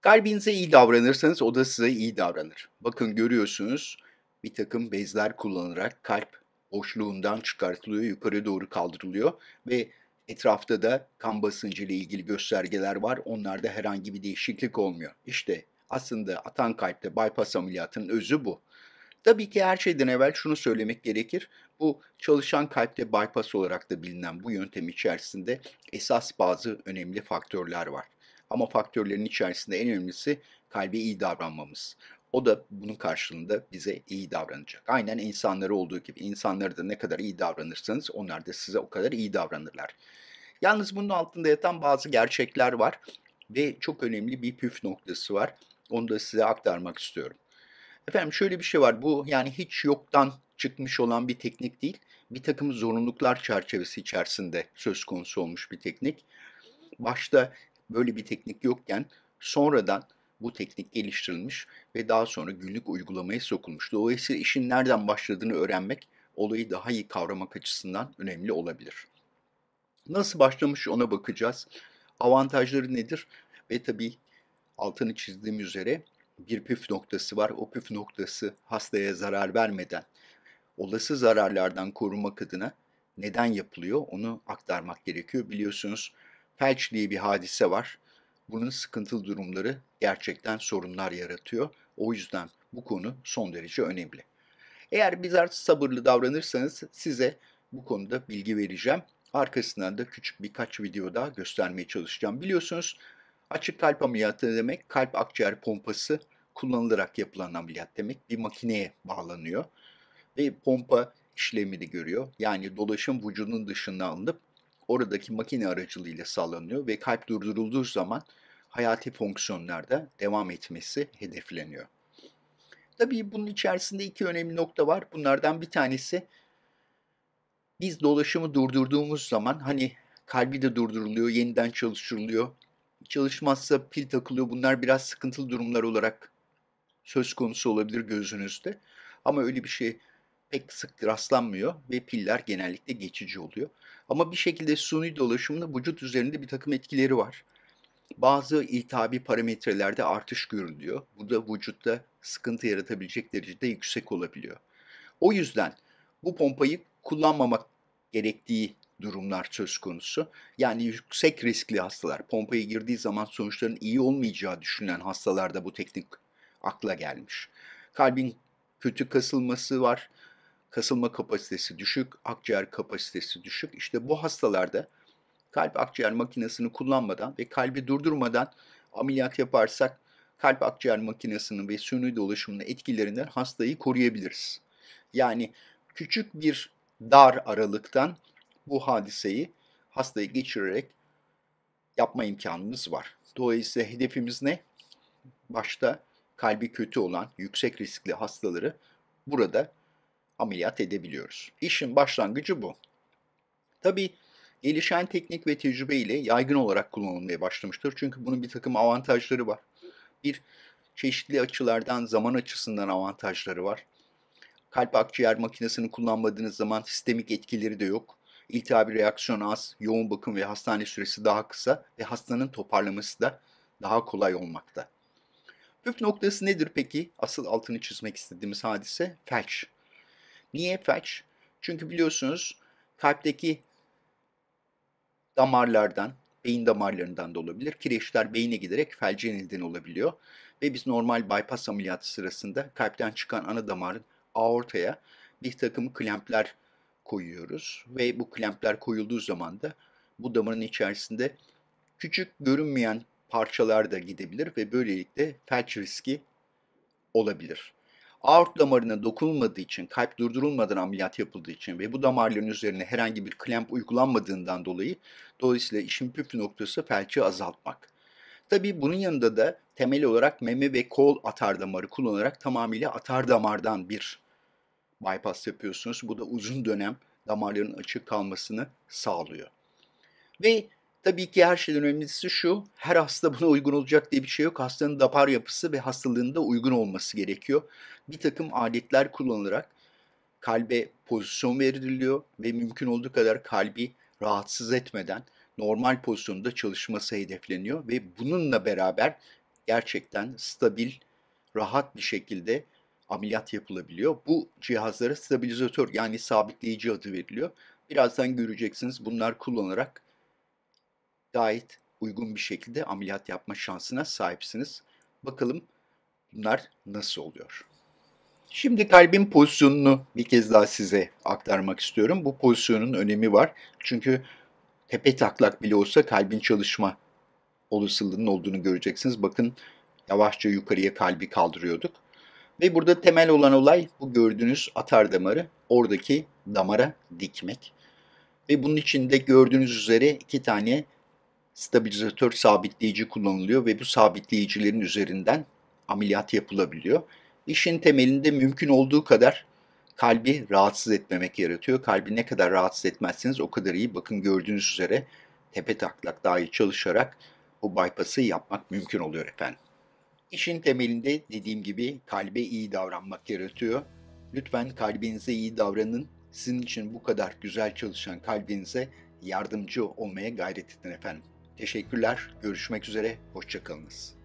Kalbinize iyi davranırsanız o da size iyi davranır. Bakın görüyorsunuz bir takım bezler kullanarak kalp boşluğundan çıkartılıyor, yukarı doğru kaldırılıyor ve etrafta da kan basıncı ile ilgili göstergeler var. Onlarda herhangi bir değişiklik olmuyor. İşte aslında atan kalpte bypass ameliyatının özü bu. Tabii ki her şeyden evvel şunu söylemek gerekir. Bu çalışan kalpte bypass olarak da bilinen bu yöntem içerisinde esas bazı önemli faktörler var. Ama faktörlerin içerisinde en önemlisi kalbe iyi davranmamız. O da bunun karşılığında bize iyi davranacak. Aynen insanları olduğu gibi. İnsanlara da ne kadar iyi davranırsanız onlar da size o kadar iyi davranırlar. Yalnız bunun altında yatan bazı gerçekler var ve çok önemli bir püf noktası var. Onu da size aktarmak istiyorum. Efendim şöyle bir şey var. Bu yani hiç yoktan çıkmış olan bir teknik değil. Bir takım zorunluluklar çerçevesi içerisinde söz konusu olmuş bir teknik. Başta böyle bir teknik yokken sonradan bu teknik geliştirilmiş ve daha sonra günlük uygulamaya sokulmuş. Dolayısıyla işin nereden başladığını öğrenmek olayı daha iyi kavramak açısından önemli olabilir. Nasıl başlamış ona bakacağız. Avantajları nedir? Ve tabii altını çizdiğim üzere bir püf noktası var. O püf noktası hastaya zarar vermeden, olası zararlardan korumak adına neden yapılıyor onu aktarmak gerekiyor. Biliyorsunuz felç diye bir hadise var. Bunun sıkıntılı durumları gerçekten sorunlar yaratıyor. O yüzden bu konu son derece önemli. Eğer biz artık sabırlı davranırsanız size bu konuda bilgi vereceğim. Arkasından da küçük birkaç video daha göstermeye çalışacağım. Biliyorsunuz açık kalp ameliyatı demek kalp akciğer pompası kullanılarak yapılan ameliyat demek. Bir makineye bağlanıyor ve pompa işlemini görüyor. Yani dolaşım vücudun dışına alınıp oradaki makine aracılığıyla sağlanıyor ve kalp durdurulduğu zaman hayati fonksiyonlarda devam etmesi hedefleniyor. Tabii bunun içerisinde iki önemli nokta var. Bunlardan bir tanesi biz dolaşımı durdurduğumuz zaman hani kalbi de durduruluyor, yeniden çalıştırılıyor. Çalışmazsa pil takılıyor. Bunlar biraz sıkıntılı durumlar olarak söz konusu olabilir gözünüzde. Ama öyle bir şey pek sık rastlanmıyor ve piller genellikle geçici oluyor. Ama bir şekilde suni dolaşımda vücut üzerinde bir takım etkileri var. Bazı iltihabi parametrelerde artış görülüyor. Bu da vücutta sıkıntı yaratabilecek derecede yüksek olabiliyor. O yüzden bu pompayı kullanmamak gerektiği durumlar söz konusu. Yani yüksek riskli hastalar, pompaya girdiği zaman sonuçların iyi olmayacağı düşünülen hastalarda bu teknik akla gelmiş. Kalbin kötü kasılması var, kasılma kapasitesi düşük, akciğer kapasitesi düşük. İşte bu hastalarda kalp akciğer makinesini kullanmadan ve kalbi durdurmadan ameliyat yaparsak kalp akciğer makinesinin ve sünni dolaşımının etkilerinden hastayı koruyabiliriz. Yani küçük bir dar aralıktan bu hadiseyi hastayı geçirerek yapma imkanımız var. Dolayısıyla hedefimiz ne? Başta kalbi kötü olan yüksek riskli hastaları burada ameliyat edebiliyoruz. İşin başlangıcı bu. Tabi gelişen teknik ve tecrübe ile yaygın olarak kullanılmaya başlamıştır. Çünkü bunun bir takım avantajları var. Bir, çeşitli açılardan zaman açısından avantajları var. Kalp akciğer makinesini kullanmadığınız zaman sistemik etkileri de yok. İltihabi reaksiyon az, yoğun bakım ve hastane süresi daha kısa ve hastanın toparlaması da daha kolay olmakta. Püf noktası nedir peki? Asıl altını çizmek istediğimiz hadise felç. Niye fetch? Çünkü biliyorsunuz kalpteki damarlardan, beyin damarlarından da olabilir. Kireçler beyine giderek felce neden olabiliyor. Ve biz normal bypass ameliyatı sırasında kalpten çıkan ana damarın aortaya bir takım klempler koyuyoruz. Ve bu klempler koyulduğu zaman da bu damarın içerisinde küçük görünmeyen parçalar da gidebilir ve böylelikle felç riski olabilir. Aort damarına dokunulmadığı için, kalp durdurulmadan ameliyat yapıldığı için ve bu damarların üzerine herhangi bir klemp uygulanmadığından dolayı dolayısıyla işin püf noktası felci azaltmak. Tabii bunun yanında da temel olarak meme ve kol atar damarı kullanarak tamamıyla atar damardan bir bypass yapıyorsunuz. Bu da uzun dönem damarların açık kalmasını sağlıyor. Ve Tabii ki her şeyden önemlisi şu, her hasta buna uygun olacak diye bir şey yok. Hastanın dapar yapısı ve hastalığında uygun olması gerekiyor. Bir takım aletler kullanılarak kalbe pozisyon veriliyor ve mümkün olduğu kadar kalbi rahatsız etmeden normal pozisyonda çalışması hedefleniyor ve bununla beraber gerçekten stabil, rahat bir şekilde ameliyat yapılabiliyor. Bu cihazlara stabilizatör yani sabitleyici adı veriliyor. Birazdan göreceksiniz bunlar kullanarak gayet uygun bir şekilde ameliyat yapma şansına sahipsiniz. Bakalım bunlar nasıl oluyor? Şimdi kalbin pozisyonunu bir kez daha size aktarmak istiyorum. Bu pozisyonun önemi var. Çünkü tepe taklak bile olsa kalbin çalışma olasılığının olduğunu göreceksiniz. Bakın yavaşça yukarıya kalbi kaldırıyorduk. Ve burada temel olan olay bu gördüğünüz atar damarı oradaki damara dikmek. Ve bunun içinde gördüğünüz üzere iki tane stabilizatör sabitleyici kullanılıyor ve bu sabitleyicilerin üzerinden ameliyat yapılabiliyor. İşin temelinde mümkün olduğu kadar kalbi rahatsız etmemek yaratıyor. Kalbi ne kadar rahatsız etmezseniz o kadar iyi. Bakın gördüğünüz üzere tepe taklak dahi çalışarak bu bypass'ı yapmak mümkün oluyor efendim. İşin temelinde dediğim gibi kalbe iyi davranmak yaratıyor. Lütfen kalbinize iyi davranın. Sizin için bu kadar güzel çalışan kalbinize yardımcı olmaya gayret edin efendim. Teşekkürler. Görüşmek üzere. Hoşçakalınız.